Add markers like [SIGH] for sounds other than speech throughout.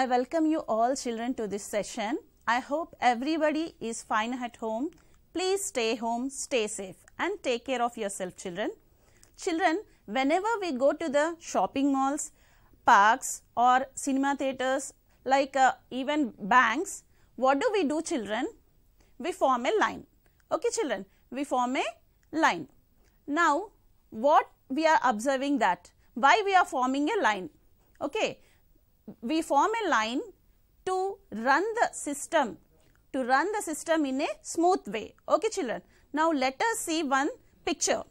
I welcome you all children to this session. I hope everybody is fine at home. Please stay home, stay safe and take care of yourself children. Children, whenever we go to the shopping malls, parks or cinema theatres like uh, even banks, what do we do children? We form a line. Okay children, we form a line. Now, what we are observing that? Why we are forming a line? Okay, we form a line to run the system, to run the system in a smooth way. Okay, children. Now, let us see one picture.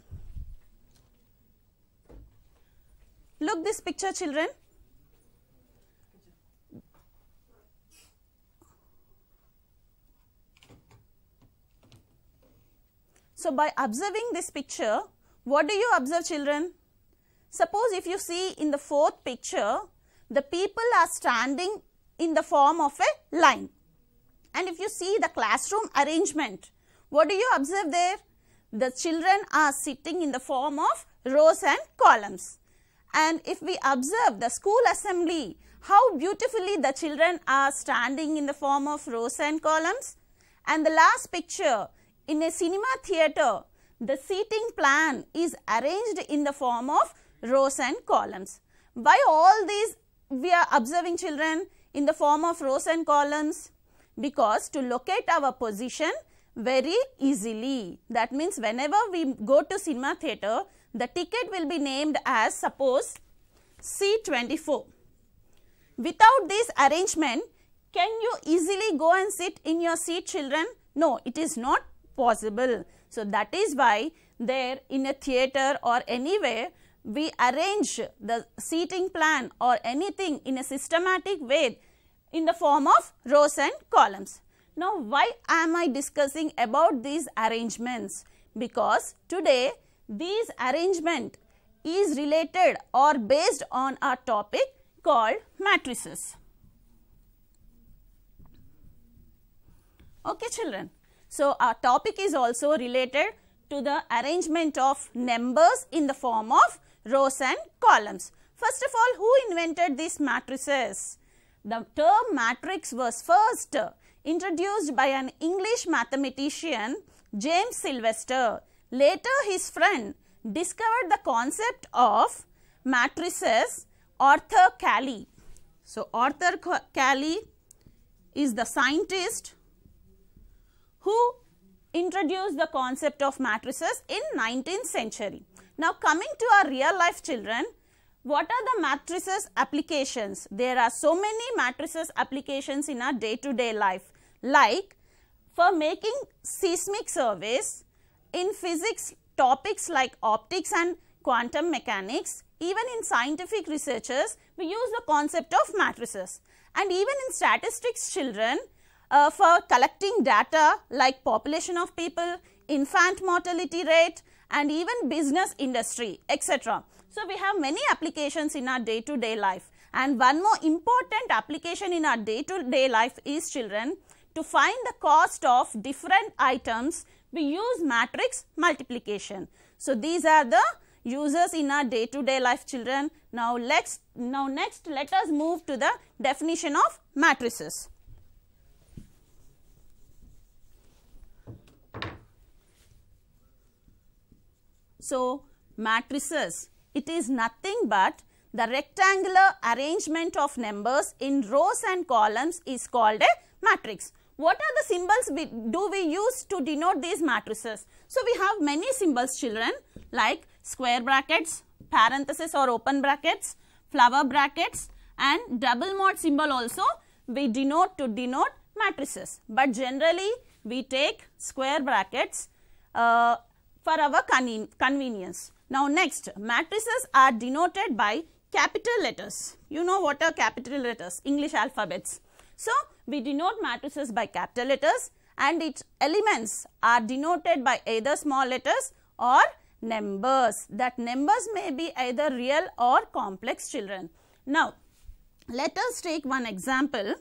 Look this picture, children. So, by observing this picture, what do you observe children? Suppose if you see in the fourth picture, the people are standing in the form of a line. And if you see the classroom arrangement, what do you observe there? The children are sitting in the form of rows and columns. And if we observe the school assembly, how beautifully the children are standing in the form of rows and columns. And the last picture, in a cinema theatre, the seating plan is arranged in the form of rows and columns. By all these we are observing children in the form of rows and columns because to locate our position very easily. That means whenever we go to cinema theater, the ticket will be named as suppose C24. Without this arrangement, can you easily go and sit in your seat children? No, it is not possible. So, that is why there in a theater or anywhere we arrange the seating plan or anything in a systematic way in the form of rows and columns. Now, why am I discussing about these arrangements? Because today these arrangement is related or based on a topic called matrices. Okay children. So, our topic is also related to the arrangement of numbers in the form of rows and columns. First of all, who invented these matrices? The term matrix was first introduced by an English mathematician James Sylvester. Later his friend discovered the concept of matrices Arthur Cayley. So, Arthur Cayley is the scientist who introduced the concept of matrices in 19th century. Now coming to our real life children, what are the matrices applications? There are so many matrices applications in our day to day life like for making seismic surveys in physics topics like optics and quantum mechanics even in scientific researchers we use the concept of matrices and even in statistics children uh, for collecting data like population of people infant mortality rate and even business industry, etc. So we have many applications in our day-to-day life. And one more important application in our day-to-day life is children. To find the cost of different items, we use matrix multiplication. So these are the users in our day-to-day -day life children. Now, let's, now next let us move to the definition of matrices. So, matrices, it is nothing but the rectangular arrangement of numbers in rows and columns is called a matrix. What are the symbols we, do we use to denote these matrices? So, we have many symbols children like square brackets, parentheses or open brackets, flower brackets and double mod symbol also we denote to denote matrices. But generally we take square brackets, uh, for our convenience. Now next, matrices are denoted by capital letters. You know what are capital letters, English alphabets. So, we denote matrices by capital letters and its elements are denoted by either small letters or numbers. That numbers may be either real or complex children. Now, let us take one example.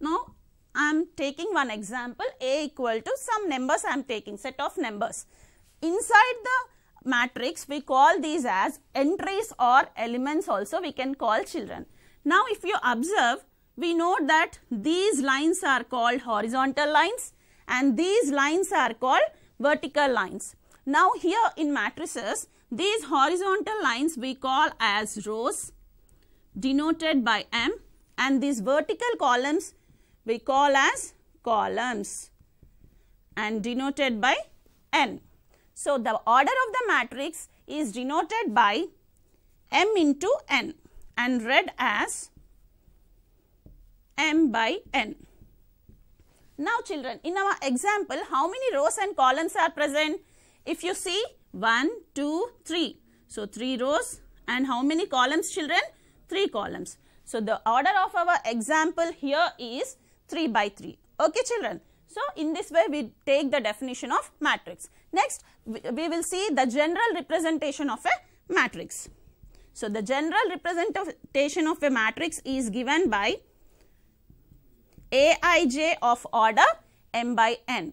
Now, I am taking one example A equal to some numbers I am taking set of numbers. Inside the matrix we call these as entries or elements also we can call children. Now if you observe we know that these lines are called horizontal lines and these lines are called vertical lines. Now here in matrices these horizontal lines we call as rows denoted by M and these vertical columns we call as columns and denoted by n. So, the order of the matrix is denoted by m into n and read as m by n. Now, children, in our example, how many rows and columns are present? If you see 1, 2, 3. So, 3 rows and how many columns, children? 3 columns. So, the order of our example here is 3 by 3. Okay, children. So, in this way we take the definition of matrix. Next, we will see the general representation of a matrix. So, the general representation of a matrix is given by Aij of order m by n,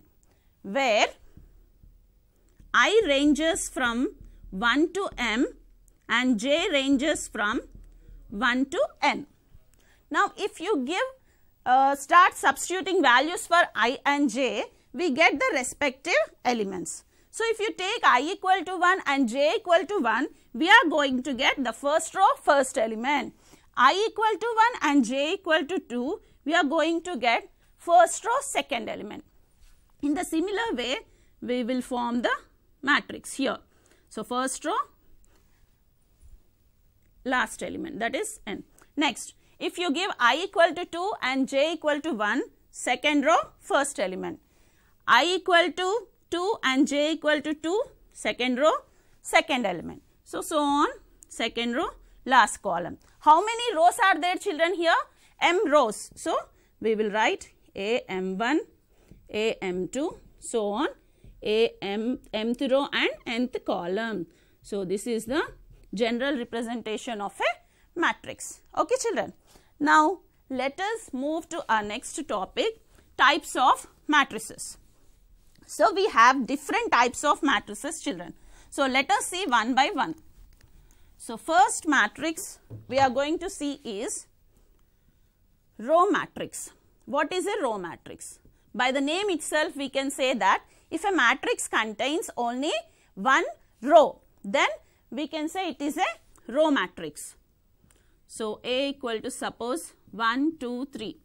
where i ranges from 1 to m and j ranges from 1 to n. Now, if you give uh, start substituting values for i and j, we get the respective elements. So, if you take i equal to 1 and j equal to 1, we are going to get the first row first element. i equal to 1 and j equal to 2, we are going to get first row second element. In the similar way, we will form the matrix here. So, first row last element that is n. Next, if you give i equal to 2 and j equal to 1, second row, first element. i equal to 2 and j equal to 2, second row, second element. So, so on, second row, last column. How many rows are there children here? m rows. So, we will write a m1, a m2, so on, a m mth row and nth column. So, this is the general representation of a matrix. Okay children. Now, let us move to our next topic, types of matrices. So, we have different types of matrices children. So, let us see one by one. So, first matrix we are going to see is row matrix. What is a row matrix? By the name itself, we can say that if a matrix contains only one row, then we can say it is a row matrix. So, A equal to suppose 1, 2, 3.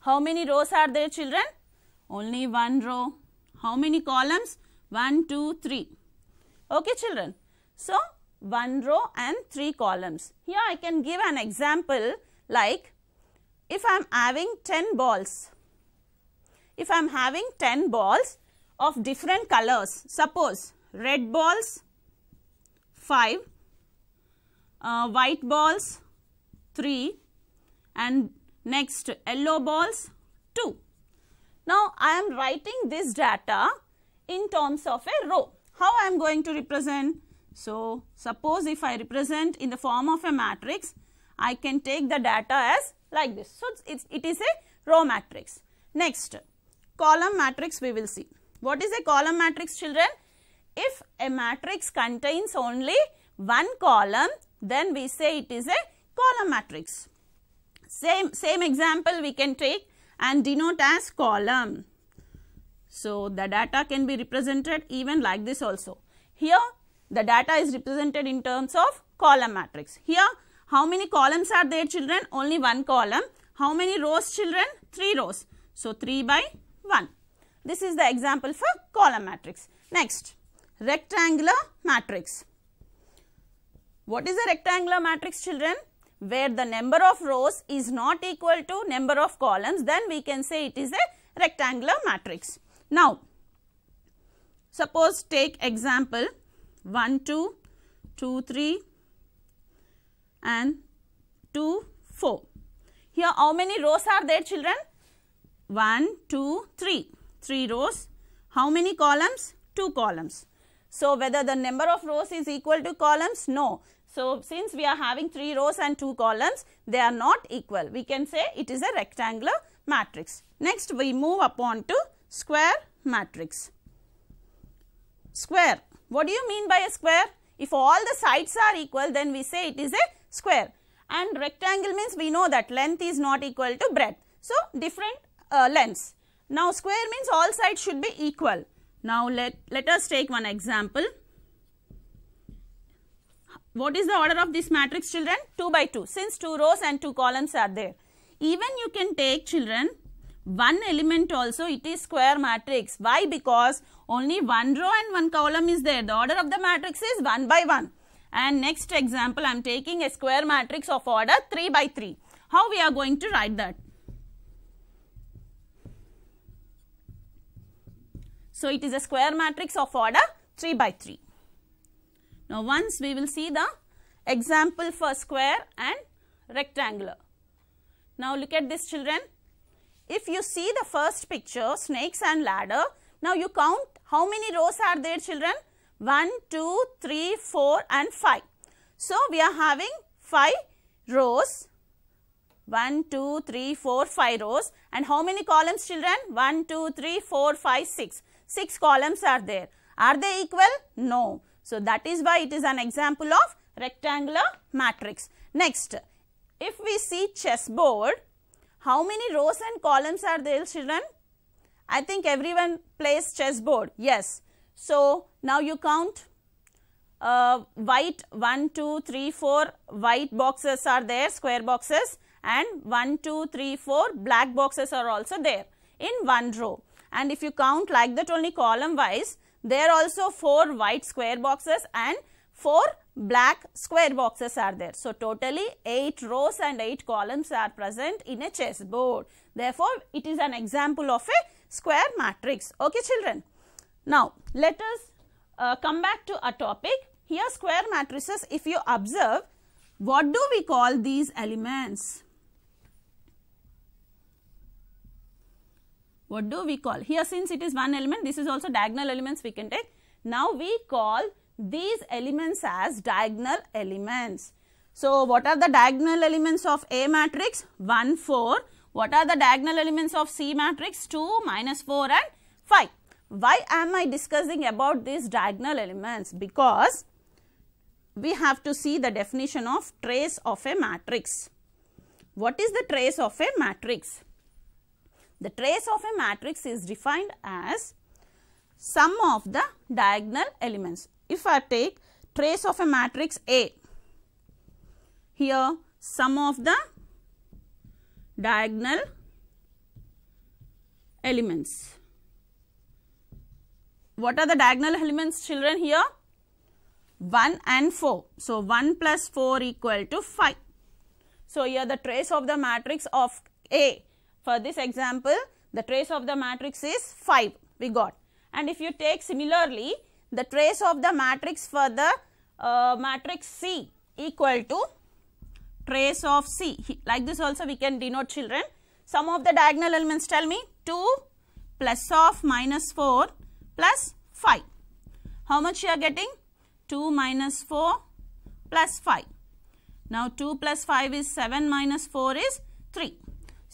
How many rows are there children? Only one row. How many columns? 1, 2, 3. Okay children. So, one row and three columns. Here I can give an example like if I am having 10 balls, if I am having 10 balls of different colors, suppose red balls 5, uh, white balls 3 and next yellow balls 2. Now, I am writing this data in terms of a row. How I am going to represent? So, suppose if I represent in the form of a matrix, I can take the data as like this. So, it's, it is a row matrix. Next, column matrix we will see. What is a column matrix children? If a matrix contains only one column, then we say it is a column matrix. Same, same example we can take and denote as column. So, the data can be represented even like this also. Here, the data is represented in terms of column matrix. Here, how many columns are there children? Only one column. How many rows children? Three rows. So, 3 by 1. This is the example for column matrix. Next, rectangular matrix. What is a rectangular matrix children? where the number of rows is not equal to number of columns then we can say it is a rectangular matrix. Now, suppose take example 1, 2, 2, 3 and 2, 4. Here how many rows are there children? 1, 2, 3. 3 rows. How many columns? 2 columns. So, whether the number of rows is equal to columns? No. So, since we are having 3 rows and 2 columns, they are not equal. We can say it is a rectangular matrix. Next, we move upon to square matrix. Square. What do you mean by a square? If all the sides are equal, then we say it is a square. And rectangle means we know that length is not equal to breadth. So, different uh, lengths. Now, square means all sides should be equal. Now, let, let us take one example. What is the order of this matrix children? 2 by 2 since 2 rows and 2 columns are there. Even you can take children one element also it is square matrix. Why? Because only one row and one column is there. The order of the matrix is 1 by 1. And next example I am taking a square matrix of order 3 by 3. How we are going to write that? So it is a square matrix of order 3 by 3. Now, once we will see the example for square and rectangular. Now, look at this children. If you see the first picture, snakes and ladder, now you count how many rows are there children? 1, 2, 3, 4 and 5. So, we are having 5 rows. 1, 2, 3, 4, 5 rows. And how many columns children? 1, 2, 3, 4, 5, 6. 6 columns are there. Are they equal? No. So, that is why it is an example of rectangular matrix. Next, if we see chessboard, how many rows and columns are there children? I think everyone plays chessboard. Yes. So, now you count uh, white 1, 2, 3, 4 white boxes are there square boxes and 1, 2, 3, 4 black boxes are also there in one row. And if you count like that only column wise there are also 4 white square boxes and 4 black square boxes are there. So, totally 8 rows and 8 columns are present in a chessboard. Therefore, it is an example of a square matrix. Okay, children. Now, let us uh, come back to a topic. Here, square matrices, if you observe, what do we call these elements? what do we call? Here since it is one element, this is also diagonal elements we can take. Now we call these elements as diagonal elements. So what are the diagonal elements of A matrix? 1, 4. What are the diagonal elements of C matrix? 2, minus 4 and 5. Why am I discussing about these diagonal elements? Because we have to see the definition of trace of a matrix. What is the trace of a matrix? The trace of a matrix is defined as sum of the diagonal elements. If I take trace of a matrix A, here sum of the diagonal elements. What are the diagonal elements children here? 1 and 4. So, 1 plus 4 equal to 5. So, here the trace of the matrix of A for this example, the trace of the matrix is 5 we got. And if you take similarly, the trace of the matrix for the uh, matrix C equal to trace of C. Like this also we can denote children. Some of the diagonal elements tell me 2 plus of minus 4 plus 5. How much you are getting? 2 minus 4 plus 5. Now 2 plus 5 is 7 minus 4 is 3.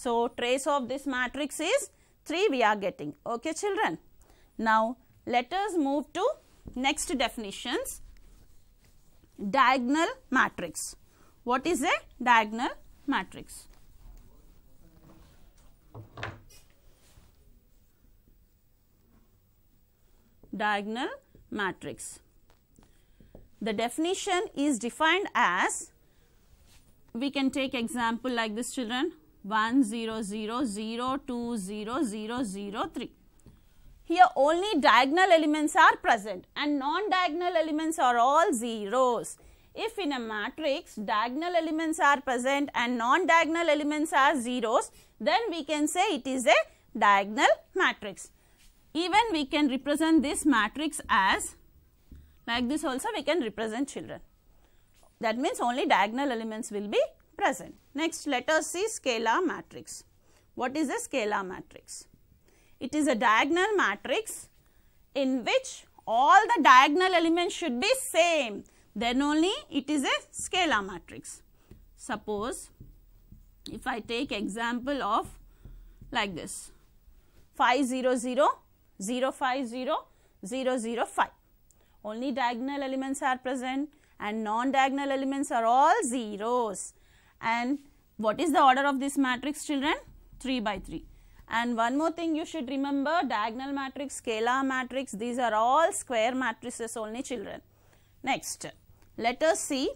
So, trace of this matrix is 3 we are getting. Okay, children. Now, let us move to next definitions. Diagonal matrix. What is a diagonal matrix? Diagonal matrix. The definition is defined as, we can take example like this children, 10002003. Here only diagonal elements are present and non-diagonal elements are all zeros. If in a matrix diagonal elements are present and non-diagonal elements are zeros, then we can say it is a diagonal matrix. Even we can represent this matrix as like this also we can represent children. That means only diagonal elements will be present. Next let us see scalar matrix. What is a scalar matrix? It is a diagonal matrix in which all the diagonal elements should be same then only it is a scalar matrix. Suppose if I take example of like this 5 0 0 0 5 0 0 0 5 only diagonal elements are present and non-diagonal elements are all zeros and what is the order of this matrix children? 3 by 3. And one more thing you should remember diagonal matrix, scalar matrix these are all square matrices only children. Next let us see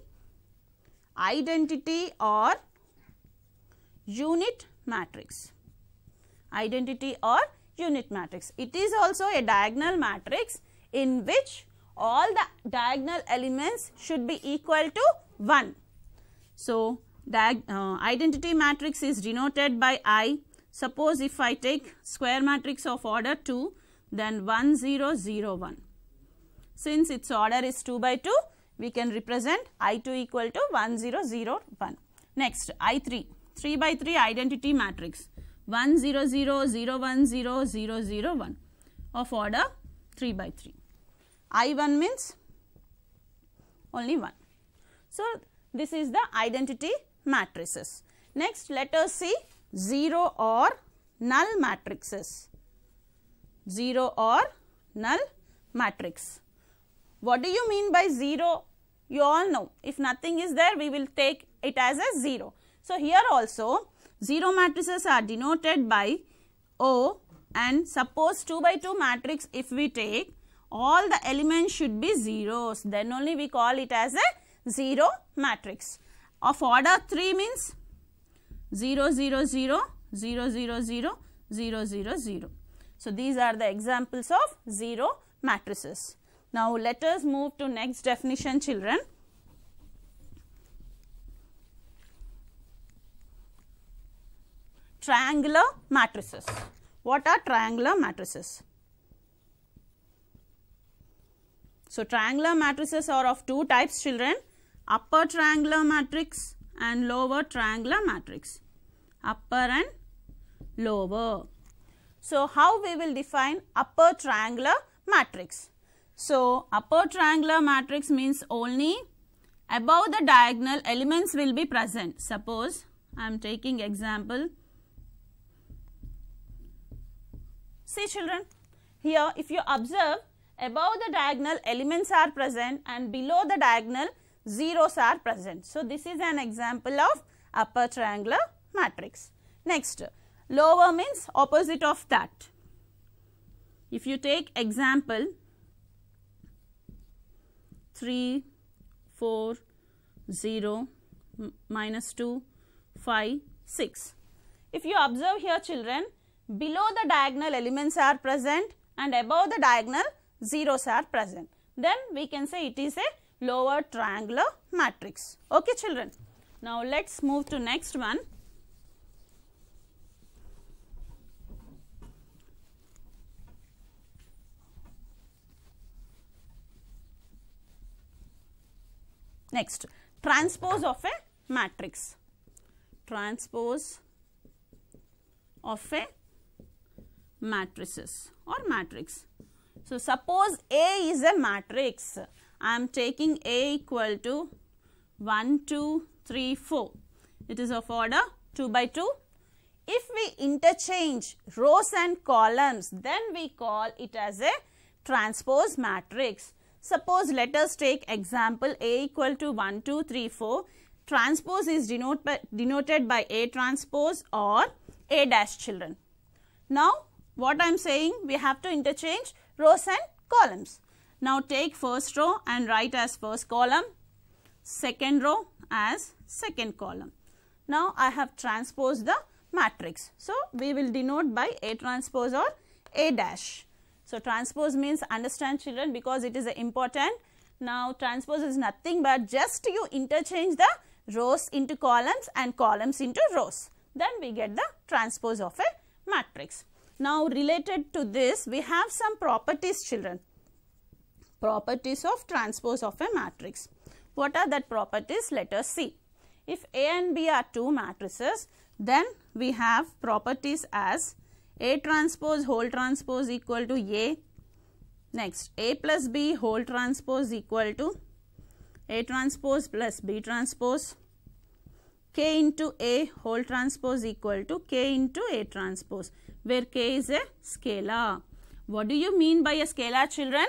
identity or unit matrix. Identity or unit matrix. It is also a diagonal matrix in which all the diagonal elements should be equal to 1. So, the uh, identity matrix is denoted by I. Suppose if I take square matrix of order 2, then 1, 0, 0, 1. Since its order is 2 by 2, we can represent I2 equal to 1, 0, 0, 1. Next, I3, 3 by 3 identity matrix 1, 0, 0, 0, 1, 0, 0, 0, 1 of order 3 by 3. I1 means only 1. So, this is the identity matrices. Next let us see 0 or null matrices. 0 or null matrix. What do you mean by 0? You all know if nothing is there we will take it as a 0. So, here also 0 matrices are denoted by O and suppose 2 by 2 matrix if we take all the elements should be zeros then only we call it as a 0 matrix of order 3 means 0, 0, 0, 0, 0, 0, 0, 0, 0. So, these are the examples of 0 matrices. Now, let us move to next definition children. Triangular matrices. What are triangular matrices? So, triangular matrices are of two types children upper triangular matrix and lower triangular matrix. Upper and lower. So, how we will define upper triangular matrix? So, upper triangular matrix means only above the diagonal elements will be present. Suppose I am taking example. See children, here if you observe above the diagonal elements are present and below the diagonal zeros are present. So, this is an example of upper triangular matrix. Next, lower means opposite of that. If you take example 3, 4, 0, minus 2, 5, 6. If you observe here children, below the diagonal elements are present and above the diagonal zeros are present. Then we can say it is a lower triangular matrix. Okay children. Now, let us move to next one. Next, transpose of a matrix. Transpose of a matrices or matrix. So, suppose A is a matrix I am taking A equal to 1, 2, 3, 4. It is of order 2 by 2. If we interchange rows and columns, then we call it as a transpose matrix. Suppose let us take example A equal to 1, 2, 3, 4. Transpose is denote by, denoted by A transpose or A dash children. Now, what I am saying, we have to interchange rows and columns. Now take first row and write as first column, second row as second column. Now I have transposed the matrix. So we will denote by A transpose or A dash. So transpose means understand children because it is important. Now transpose is nothing but just you interchange the rows into columns and columns into rows. Then we get the transpose of a matrix. Now related to this we have some properties children. Properties of transpose of a matrix. What are that properties? Let us see. If A and B are two matrices, then we have properties as A transpose whole transpose equal to A. Next, A plus B whole transpose equal to A transpose plus B transpose. K into A whole transpose equal to K into A transpose, where K is a scalar. What do you mean by a scalar children?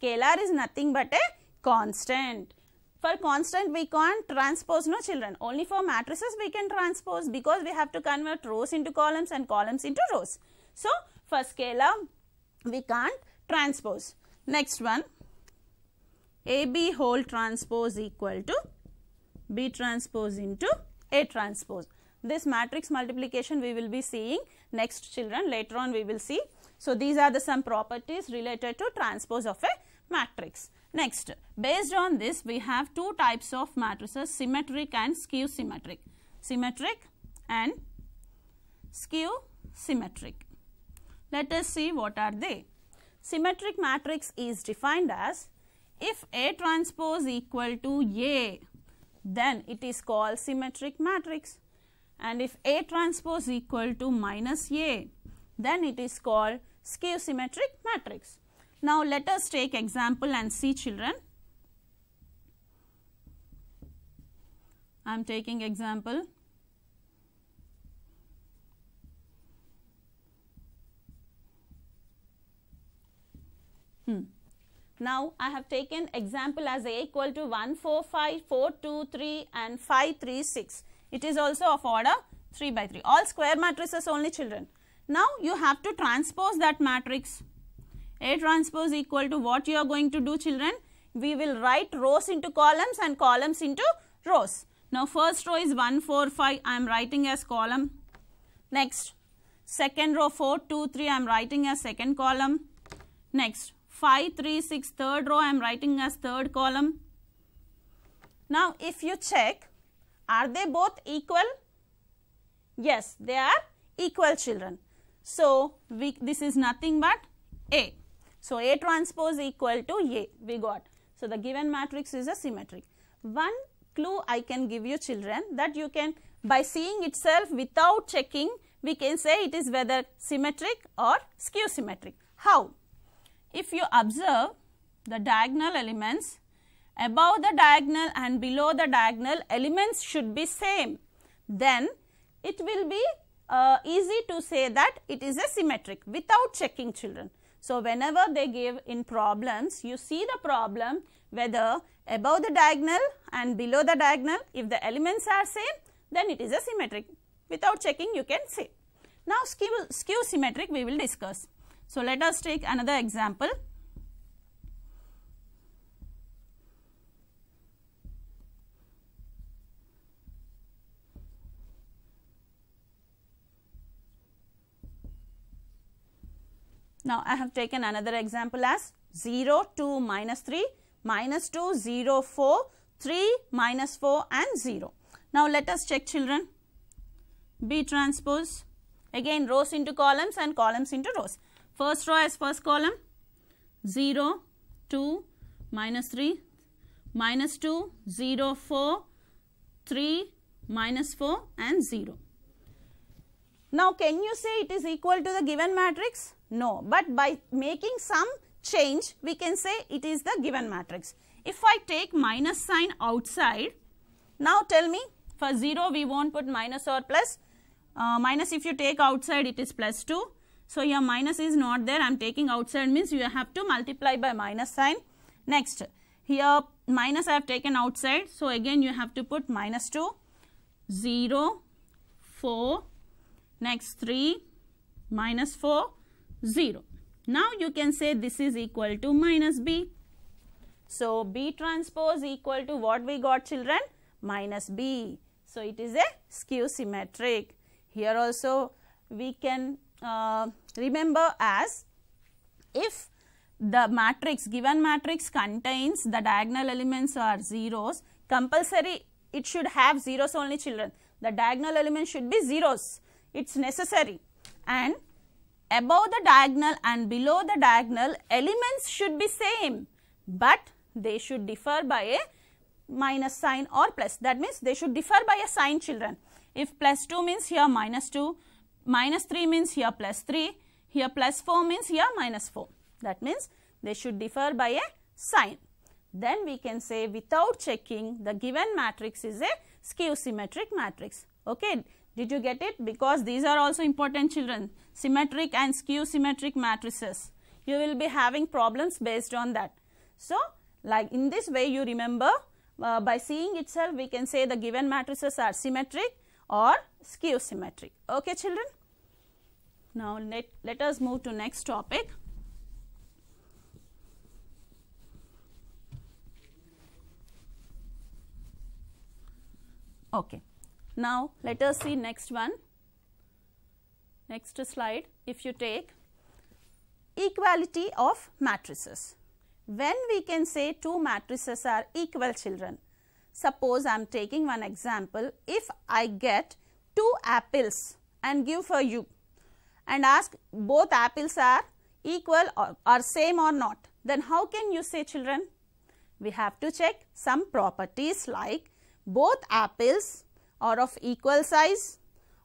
Scalar is nothing but a constant. For constant we can't transpose no children. Only for matrices we can transpose because we have to convert rows into columns and columns into rows. So, for scalar we can't transpose. Next one AB whole transpose equal to B transpose into A transpose. This matrix multiplication we will be seeing next children later on we will see. So, these are the some properties related to transpose of a matrix. Next, based on this, we have two types of matrices, symmetric and skew symmetric. Symmetric and skew symmetric. Let us see what are they. Symmetric matrix is defined as if A transpose equal to A, then it is called symmetric matrix. And if A transpose equal to minus A, then it is called skew symmetric matrix. Now, let us take example and see children. I am taking example. Hmm. Now, I have taken example as A equal to 1, 4, 5, 4, 2, 3 and 5, 3, 6. It is also of order 3 by 3. All square matrices only children. Now, you have to transpose that matrix a transpose equal to what you are going to do children? We will write rows into columns and columns into rows. Now, first row is 1, 4, 5. I am writing as column. Next, second row 4, 2, 3. I am writing as second column. Next, 5, 3, 6. Third row I am writing as third column. Now, if you check, are they both equal? Yes, they are equal children. So, we, this is nothing but A. So, A transpose equal to A we got. So, the given matrix is a symmetric. One clue I can give you children that you can by seeing itself without checking we can say it is whether symmetric or skew symmetric. How? If you observe the diagonal elements above the diagonal and below the diagonal elements should be same then it will be uh, easy to say that it is a symmetric without checking children. So, whenever they give in problems, you see the problem whether above the diagonal and below the diagonal, if the elements are same, then it is a symmetric. Without checking, you can say. Now, skew, skew symmetric we will discuss. So, let us take another example. Now, I have taken another example as 0, 2, minus 3, minus 2, 0, 4, 3, minus 4 and 0. Now, let us check children. B transpose. Again, rows into columns and columns into rows. First row as first column. 0, 2, minus 3, minus 2, 0, 4, 3, minus 4 and 0. Now, can you say it is equal to the given matrix? No, but by making some change, we can say it is the given matrix. If I take minus sign outside, now tell me for 0 we won't put minus or plus. Uh, minus if you take outside it is plus 2. So, your minus is not there I am taking outside means you have to multiply by minus sign. Next here minus I have taken outside. So, again you have to put minus 2, 0, 4, Next 3 minus 4 0. Now you can say this is equal to minus b. So b transpose equal to what we got children? Minus b. So it is a skew symmetric. Here also we can uh, remember as if the matrix given matrix contains the diagonal elements are zeros compulsory it should have zeros only children the diagonal element should be zeros it is necessary and above the diagonal and below the diagonal elements should be same, but they should differ by a minus sign or plus that means they should differ by a sign children. If plus 2 means here minus 2, minus 3 means here plus 3, here plus 4 means here minus 4 that means they should differ by a sign. Then we can say without checking the given matrix is a skew symmetric matrix. Okay. Did you get it? Because these are also important children, symmetric and skew symmetric matrices. You will be having problems based on that. So, like in this way you remember uh, by seeing itself we can say the given matrices are symmetric or skew symmetric. Okay children? Now, let, let us move to next topic. Okay. Now, let us see next one. Next slide, if you take equality of matrices. When we can say two matrices are equal children. Suppose I am taking one example, if I get two apples and give for you and ask both apples are equal or, or same or not, then how can you say children? We have to check some properties like both apples or of equal size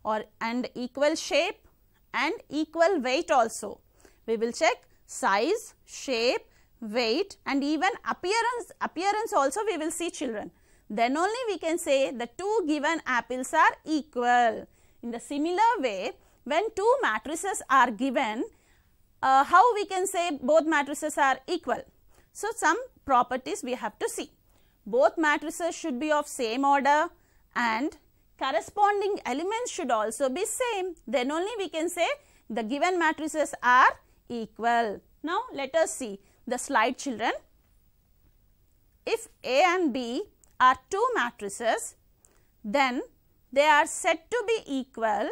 or and equal shape and equal weight also. We will check size, shape, weight and even appearance, appearance also we will see children. Then only we can say the two given apples are equal. In the similar way, when two matrices are given, uh, how we can say both matrices are equal? So, some properties we have to see. Both matrices should be of same order and corresponding elements should also be same. Then only we can say the given matrices are equal. Now, let us see the slide children. If A and B are two matrices, then they are said to be equal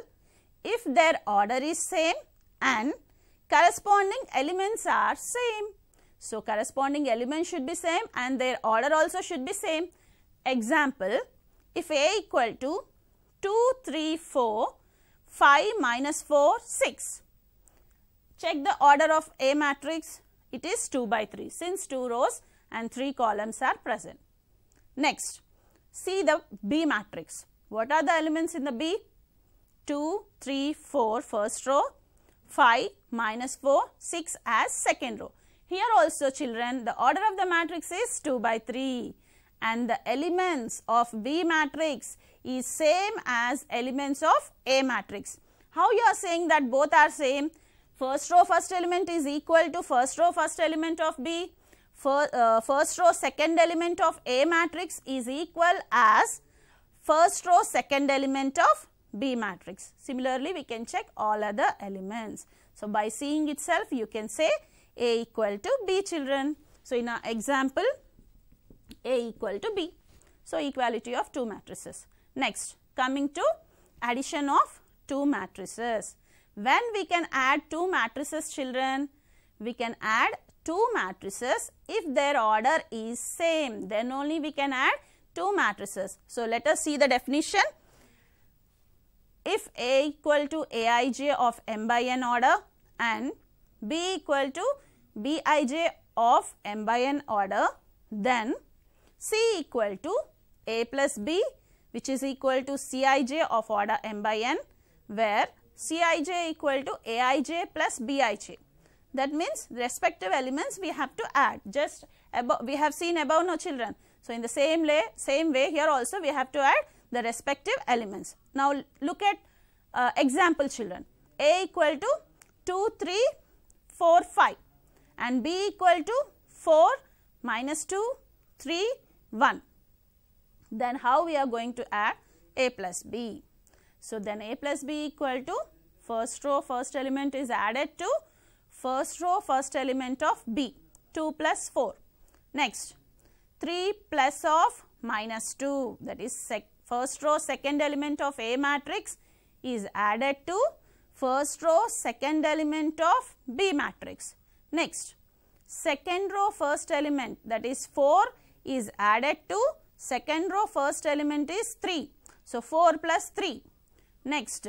if their order is same and corresponding elements are same. So, corresponding elements should be same and their order also should be same. Example, if A equal to 2, 3, 4, 5 minus 4, 6. Check the order of A matrix. It is 2 by 3 since 2 rows and 3 columns are present. Next, see the B matrix. What are the elements in the B? 2, 3, 4 first row, 5, minus 4, 6 as second row. Here also children the order of the matrix is 2 by 3 and the elements of B matrix is same as elements of A matrix. How you are saying that both are same? First row first element is equal to first row first element of B. Uh, first, row second element of A matrix is equal as first row second element of B matrix. Similarly, we can check all other elements. So, by seeing itself you can say A equal to B children. So, in our example A equal to B. So, equality of two matrices. Next, coming to addition of two matrices. When we can add two matrices children? We can add two matrices if their order is same. Then only we can add two matrices. So, let us see the definition. If A equal to Aij of m by n order and B equal to Bij of m by n order, then C equal to A plus B which is equal to Cij of order m by n where Cij equal to Aij plus Bij. That means respective elements we have to add just above we have seen above no children. So, in the same, way, same way here also we have to add the respective elements. Now, look at uh, example children A equal to 2, 3, 4, 5 and B equal to 4, minus 2, 3, 1 then how we are going to add a plus b. So, then a plus b equal to first row first element is added to first row first element of b 2 plus 4. Next 3 plus of minus 2 that is first row second element of a matrix is added to first row second element of b matrix. Next second row first element that is 4 is added to Second row first element is 3. So, 4 plus 3. Next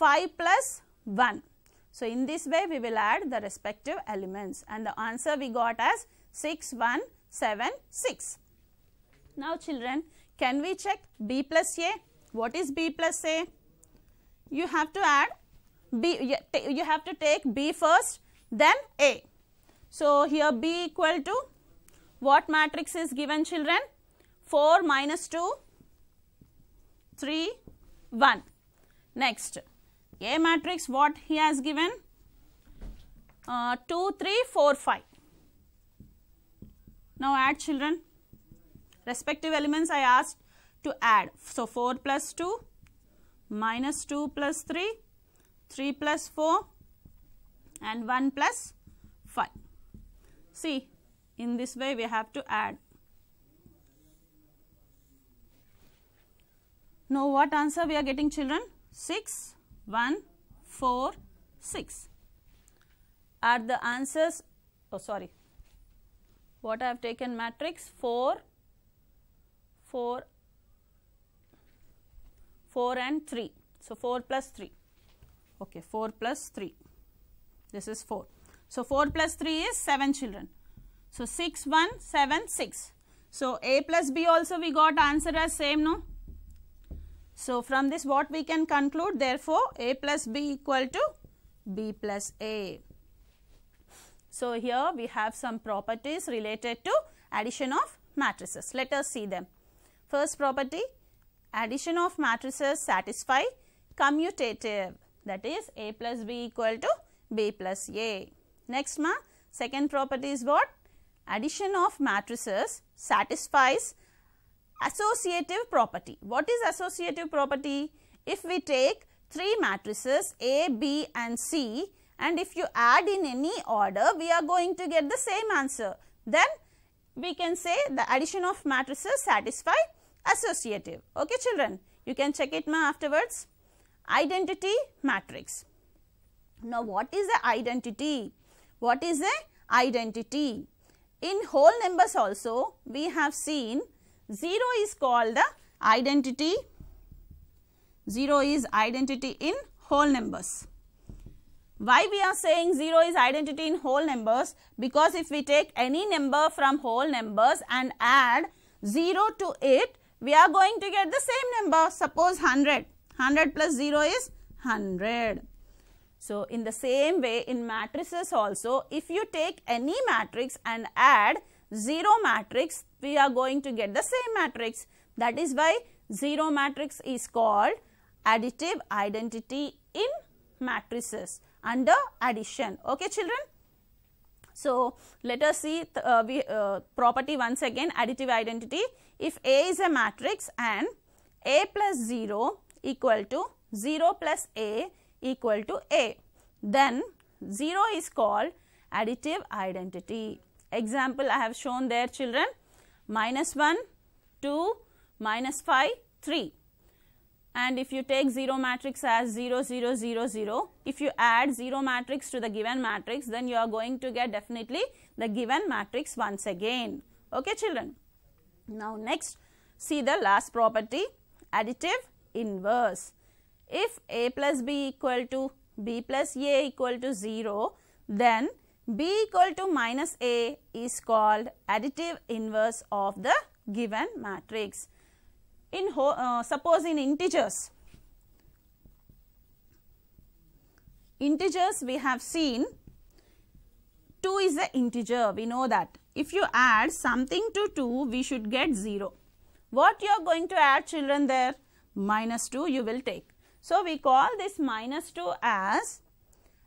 5 plus 1. So, in this way we will add the respective elements and the answer we got as 6, 1, 7, 6. Now, children can we check B plus A? What is B plus A? You have to add B, you have to take B first then A. So, here B equal to what matrix is given children? 4 minus 2, 3, 1. Next, A matrix what he has given? Uh, 2, 3, 4, 5. Now add children, respective elements I asked to add. So 4 plus 2, minus 2 plus 3, 3 plus 4 and 1 plus 5. See, in this way we have to add Now, what answer we are getting children? 6, 1, 4, 6. Are the answers, oh sorry, what I have taken matrix 4, 4, 4 and 3. So, 4 plus 3, okay, 4 plus 3, this is 4. So, 4 plus 3 is 7 children. So, 6, 1, 7, 6. So, A plus B also we got answer as same no. So, from this what we can conclude therefore, A plus B equal to B plus A. So, here we have some properties related to addition of matrices. Let us see them. First property addition of matrices satisfy commutative that is A plus B equal to B plus A. Next ma second property is what addition of matrices satisfies associative property. What is associative property? If we take three matrices A, B and C and if you add in any order, we are going to get the same answer. Then we can say the addition of matrices satisfy associative. Okay children, you can check it ma afterwards. Identity matrix. Now what is the identity? What is the identity? In whole numbers also, we have seen 0 is called the identity. 0 is identity in whole numbers. Why we are saying 0 is identity in whole numbers? Because if we take any number from whole numbers and add 0 to it, we are going to get the same number. Suppose 100. 100 plus 0 is 100. So, in the same way in matrices also, if you take any matrix and add 0 matrix, we are going to get the same matrix. That is why 0 matrix is called additive identity in matrices under addition. Okay, children? So, let us see uh, we, uh, property once again additive identity. If A is a matrix and A plus 0 equal to 0 plus A equal to A, then 0 is called additive identity. Example I have shown there children minus 1, 2, minus 5, 3. And if you take 0 matrix as 0, 0, 0, 0, if you add 0 matrix to the given matrix, then you are going to get definitely the given matrix once again. Okay, children. Now, next, see the last property, additive inverse. If A plus B equal to B plus A equal to 0, then B equal to minus A is called additive inverse of the given matrix. In uh, suppose in integers, integers we have seen 2 is the integer we know that. If you add something to 2 we should get 0. What you are going to add children there? Minus 2 you will take. So, we call this minus 2 as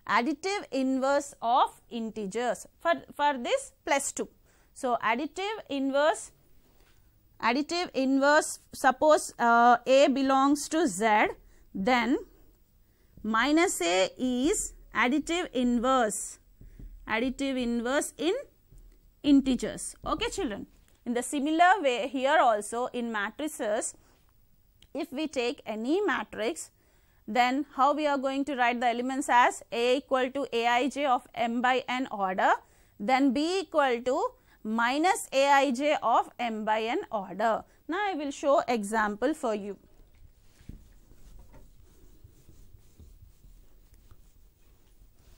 additive inverse of integers for, for this plus 2. So, additive inverse, additive inverse suppose uh, A belongs to Z then minus A is additive inverse, additive inverse in integers. Okay children. In the similar way here also in matrices if we take any matrix then how we are going to write the elements as A equal to Aij of m by n order, then B equal to minus Aij of m by n order. Now, I will show example for you.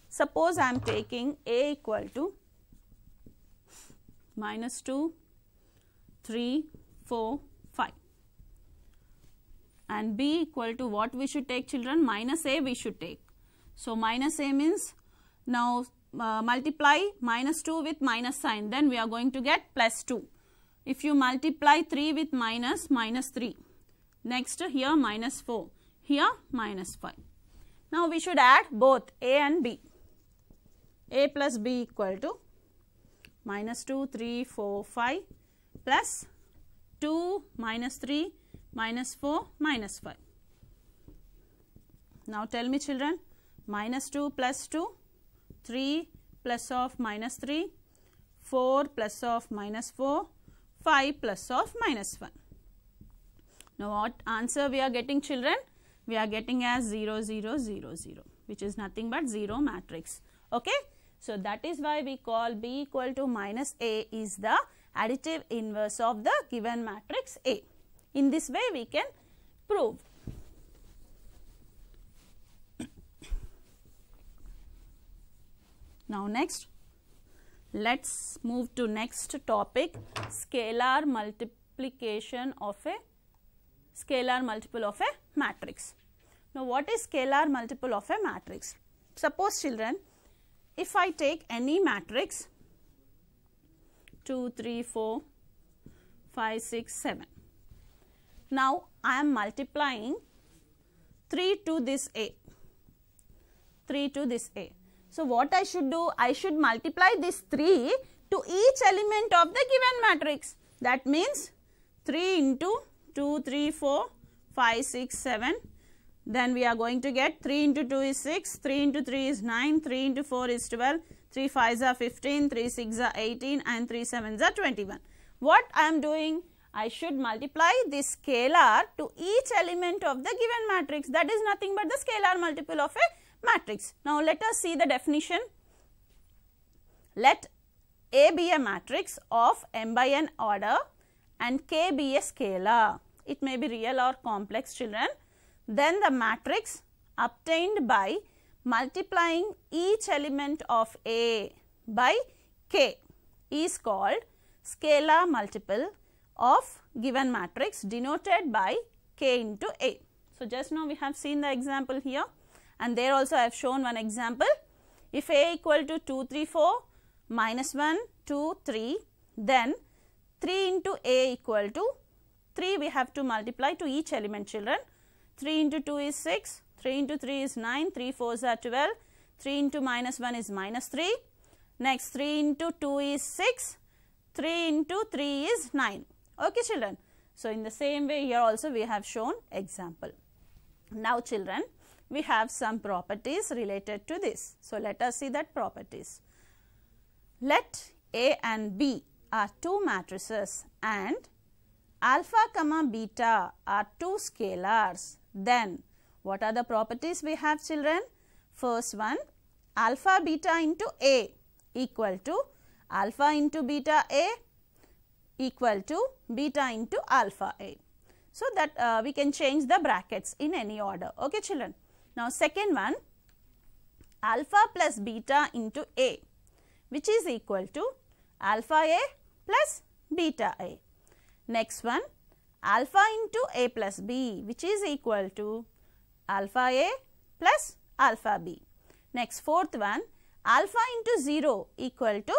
Suppose I am taking A equal to minus 2, 3, 4, and b equal to what we should take children minus a we should take. So, minus a means now uh, multiply minus 2 with minus sign then we are going to get plus 2. If you multiply 3 with minus minus 3 next here minus 4 here minus 5. Now, we should add both a and b a plus b equal to minus 2 3 4 5 plus 2 minus 3 minus 4 minus 5. Now tell me children minus 2 plus 2 3 plus of minus 3 4 plus of minus 4 5 plus of minus 1. Now what answer we are getting children? We are getting as 0 0 0 0 which is nothing but 0 matrix. Okay. So that is why we call B equal to minus A is the additive inverse of the given matrix A. In this way we can prove. Now next, let's move to next topic, scalar multiplication of a scalar multiple of a matrix. Now what is scalar multiple of a matrix? Suppose children, if I take any matrix 2, 3, 4, 5, 6, 7. Now, I am multiplying 3 to this A, 3 to this A. So, what I should do? I should multiply this 3 to each element of the given matrix. That means 3 into 2, 3, 4, 5, 6, 7. Then we are going to get 3 into 2 is 6, 3 into 3 is 9, 3 into 4 is 12, 3 5s are 15, 3 6 are 18 and 3 7s are 21. What I am doing? I should multiply this scalar to each element of the given matrix that is nothing but the scalar multiple of a matrix. Now, let us see the definition. Let A be a matrix of m by n order and K be a scalar. It may be real or complex children. Then the matrix obtained by multiplying each element of A by K is called scalar multiple of given matrix denoted by k into A. So, just now we have seen the example here and there also I have shown one example. If A equal to 2, 3, 4, minus 1, 2, 3, then 3 into A equal to 3 we have to multiply to each element children. 3 into 2 is 6, 3 into 3 is 9, 3 4s are 12, 3 into minus 1 is minus 3. Next 3 into 2 is 6, 3 into 3 is 9. Okay, children. So, in the same way here also we have shown example. Now, children, we have some properties related to this. So, let us see that properties. Let A and B are two matrices and alpha comma beta are two scalars. Then, what are the properties we have children? First one, alpha beta into A equal to alpha into beta A equal to beta into alpha A. So, that uh, we can change the brackets in any order. Okay, children. Now, second one alpha plus beta into A which is equal to alpha A plus beta A. Next one alpha into A plus B which is equal to alpha A plus alpha B. Next fourth one alpha into 0 equal to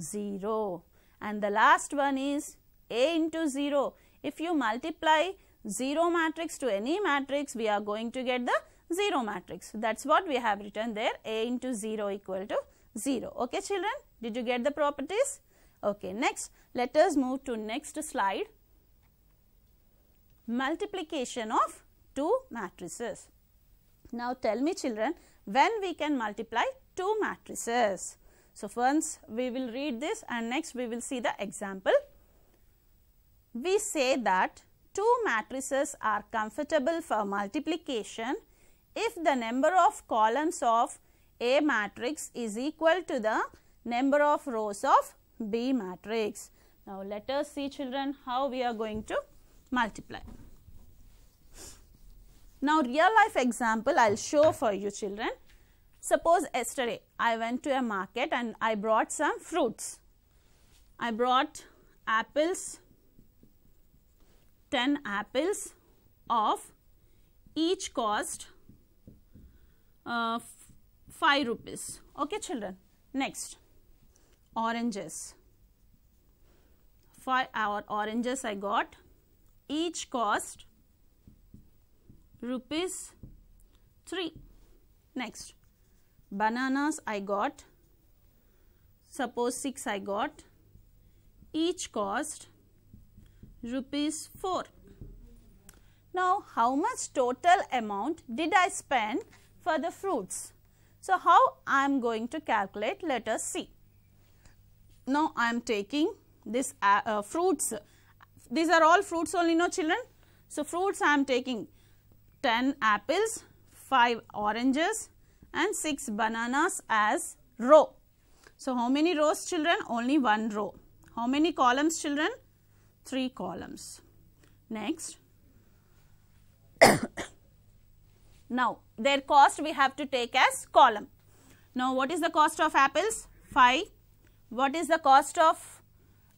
0. And the last one is A into 0. If you multiply 0 matrix to any matrix, we are going to get the 0 matrix. That is what we have written there A into 0 equal to 0. Okay children, did you get the properties? Okay, next let us move to next slide. Multiplication of two matrices. Now tell me children, when we can multiply two matrices? So, first we will read this and next we will see the example. We say that two matrices are comfortable for multiplication if the number of columns of A matrix is equal to the number of rows of B matrix. Now, let us see children how we are going to multiply. Now, real life example I will show for you children. Suppose yesterday I went to a market and I brought some fruits. I brought apples, 10 apples of each cost uh, 5 rupees. Okay children. Next, oranges. 5 our oranges I got each cost rupees 3. Next, bananas I got suppose 6 I got each cost rupees 4. Now how much total amount did I spend for the fruits? So how I am going to calculate let us see. Now I am taking this uh, uh, fruits these are all fruits only no children. So fruits I am taking 10 apples, 5 oranges, and 6 bananas as row. So, how many rows children? Only one row. How many columns children? 3 columns. Next. [COUGHS] now, their cost we have to take as column. Now, what is the cost of apples? 5. What is the cost of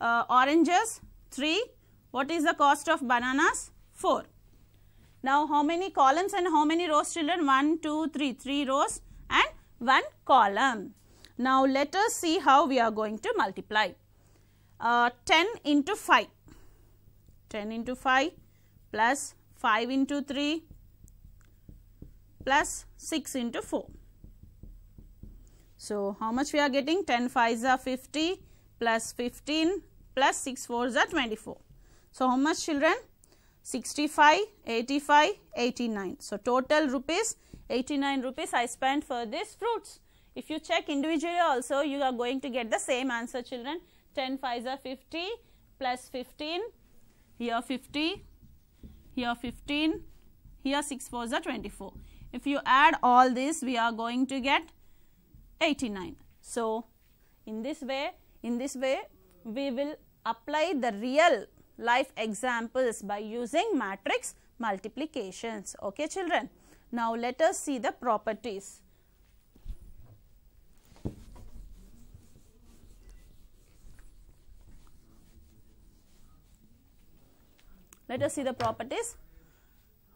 uh, oranges? 3. What is the cost of bananas? 4. Now, how many columns and how many rows children? 1, 2, 3. 3 rows one column. Now, let us see how we are going to multiply. Uh, 10 into 5, 10 into 5 plus 5 into 3 plus 6 into 4. So, how much we are getting? 10 5s are 50 plus 15 plus 6 4s are 24. So, how much children? 65, 85, 89. So, total rupees 89 rupees I spent for these fruits. If you check individually also, you are going to get the same answer children. 10 5 50 plus 15, here 50, here 15, here 6 4 are 24. If you add all this, we are going to get 89. So, in this way, in this way, we will apply the real life examples by using matrix multiplications. Okay, children. Now, let us see the properties. Let us see the properties.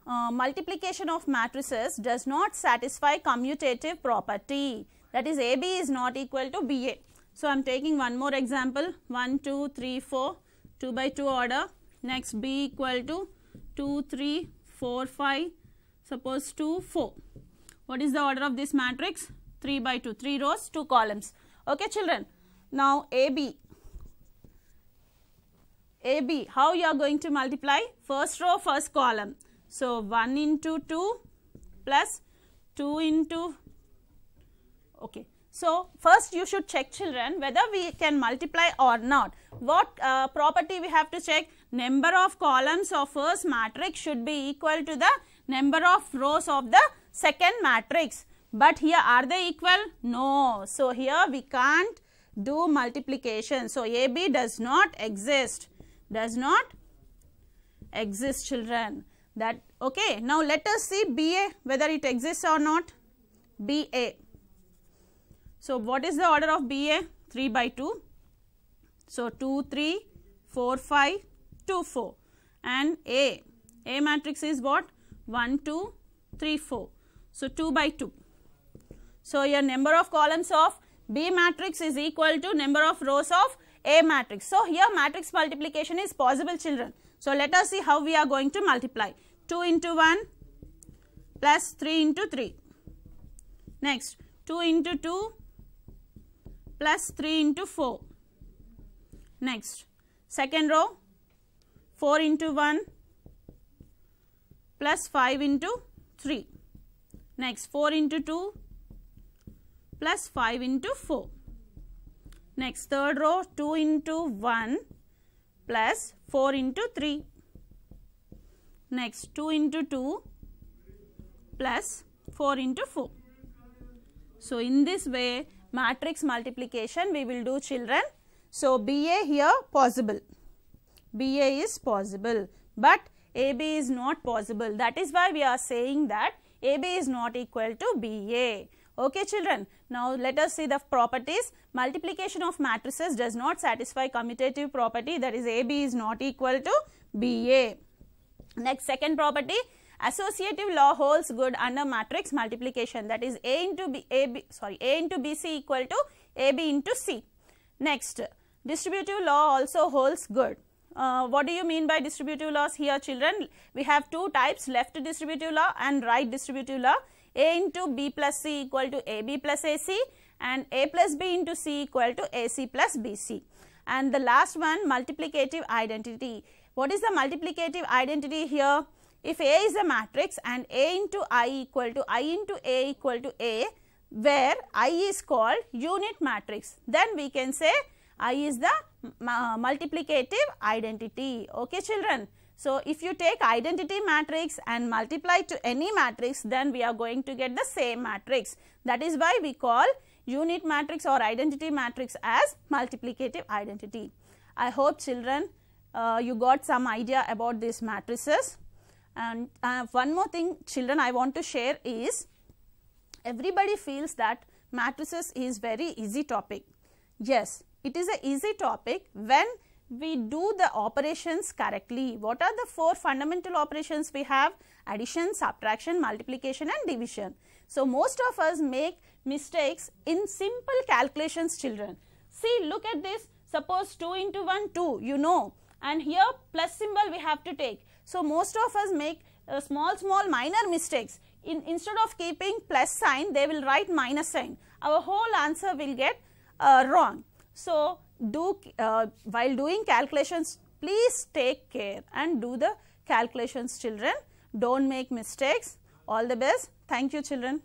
Uh, multiplication of matrices does not satisfy commutative property that is AB is not equal to BA. So, I am taking one more example 1, 2, 3, 4, 2 by 2 order next B equal to 2, 3, 4, 5, Suppose 2, 4. What is the order of this matrix? 3 by 2, 3 rows, 2 columns. Okay, children. Now, AB. AB, how you are going to multiply? First row, first column. So, 1 into 2 plus 2 into, okay. So, first you should check children whether we can multiply or not. What uh, property we have to check? Number of columns of first matrix should be equal to the number of rows of the second matrix. But here are they equal? No. So, here we can't do multiplication. So, AB does not exist, does not exist children that okay. Now, let us see BA whether it exists or not BA. So, what is the order of BA? 3 by 2. So, 2, 3, 4, 5, 2, 4 and A. A matrix is what? 1, 2, 3, 4. So, 2 by 2. So, your number of columns of B matrix is equal to number of rows of A matrix. So, here matrix multiplication is possible children. So, let us see how we are going to multiply. 2 into 1 plus 3 into 3. Next, 2 into 2 plus 3 into 4. Next, second row 4 into 1 plus 5 into 3. Next 4 into 2 plus 5 into 4. Next third row 2 into 1 plus 4 into 3. Next 2 into 2 plus 4 into 4. So, in this way matrix multiplication we will do children. So, BA here possible. BA is possible but AB is not possible. That is why we are saying that AB is not equal to BA. Okay children, now let us see the properties. Multiplication of matrices does not satisfy commutative property that is AB is not equal to BA. Next second property, associative law holds good under matrix multiplication that is A into B, AB, sorry A into BC equal to AB into C. Next, distributive law also holds good. Uh, what do you mean by distributive laws here children? We have two types left distributive law and right distributive law. A into B plus C equal to AB plus AC and A plus B into C equal to AC plus BC. And the last one multiplicative identity. What is the multiplicative identity here? If A is a matrix and A into I equal to I into A equal to A where I is called unit matrix then we can say I is the uh, multiplicative identity. Okay, children. So, if you take identity matrix and multiply to any matrix, then we are going to get the same matrix. That is why we call unit matrix or identity matrix as multiplicative identity. I hope children uh, you got some idea about these matrices. And uh, one more thing children I want to share is everybody feels that matrices is very easy topic. Yes, it is a easy topic when we do the operations correctly. What are the four fundamental operations we have? Addition, subtraction, multiplication and division. So, most of us make mistakes in simple calculations children. See look at this suppose 2 into 1 2 you know and here plus symbol we have to take. So, most of us make uh, small small minor mistakes in instead of keeping plus sign they will write minus sign our whole answer will get uh, wrong. So, do uh, while doing calculations, please take care and do the calculations children. Don't make mistakes. All the best. Thank you children.